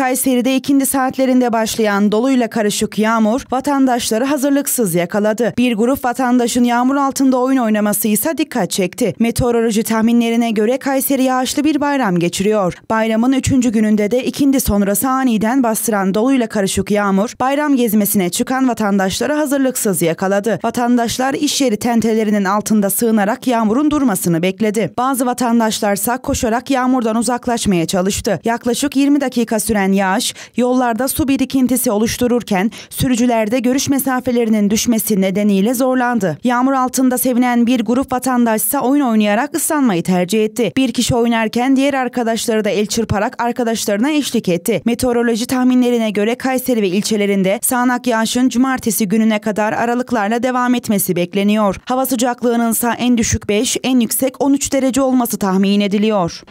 Kayseri'de ikindi saatlerinde başlayan doluyla karışık yağmur vatandaşları hazırlıksız yakaladı. Bir grup vatandaşın yağmur altında oyun oynaması ise dikkat çekti. Meteoroloji tahminlerine göre Kayseri yağışlı bir bayram geçiriyor. Bayramın üçüncü gününde de ikindi sonrası aniden bastıran doluyla karışık yağmur bayram gezmesine çıkan vatandaşları hazırlıksız yakaladı. Vatandaşlar iş yeri tentelerinin altında sığınarak yağmurun durmasını bekledi. Bazı vatandaşlarsa koşarak yağmurdan uzaklaşmaya çalıştı. Yaklaşık 20 dakika süren gelen yağış yollarda su birikintisi oluştururken sürücülerde görüş mesafelerinin düşmesi nedeniyle zorlandı. Yağmur altında sevinen bir grup vatandaş ise oyun oynayarak ıslanmayı tercih etti. Bir kişi oynarken diğer arkadaşları da el çırparak arkadaşlarına eşlik etti. Meteoroloji tahminlerine göre Kayseri ve ilçelerinde sağanak yağışın cumartesi gününe kadar aralıklarla devam etmesi bekleniyor. Hava sıcaklığının ise en düşük 5, en yüksek 13 derece olması tahmin ediliyor.